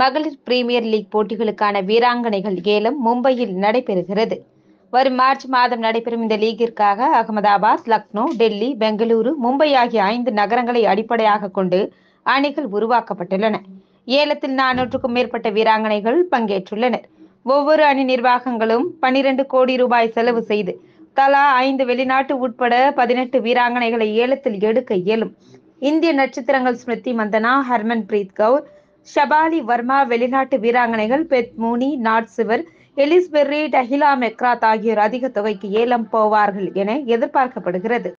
மகளிர் premier league போட்டிகளுக்கான வீராங்கனைகள் ஏலம் மும்பையில் நடைபெறுகிறது வரும் மார்ச் மாதம் நடைபெறும் இந்த லீகிற்காக அகமதாபாத் லக்னோ டெல்லி பெங்களூரு மும்பை ஆகிய ஐந்து நகரங்களை அடிப்படையாக கொண்டு அணிகள் உருவாக்கப்பட்டுள்ளன ஏலத்தில் நானூற்றுக்கும் மேற்பட்ட வீராங்கனைகள் பங்கேற்றுள்ளனர் ஒவ்வொரு அணி நிர்வாகங்களும் பனிரெண்டு கோடி ரூபாய் செலவு செய்து தலா ஐந்து வெளிநாட்டு உட்பட பதினெட்டு வீராங்கனைகளை ஏலத்தில் எடுக்க இயலும் இந்திய நட்சத்திரங்கள் ஸ்மிருதி மந்தனா ஹர்மன் பிரீத் கவுர் ஷபாலி வர்மா வெளிநாட்டு வீராங்கனைகள் பெத் மூனி சிவர் எலிஸ்பெர்ரி டஹிலா மெக்ராத் ஆகியோர் அதிக தொகைக்கு ஏலம் போவார்கள் என எதிர்பார்க்கப்படுகிறது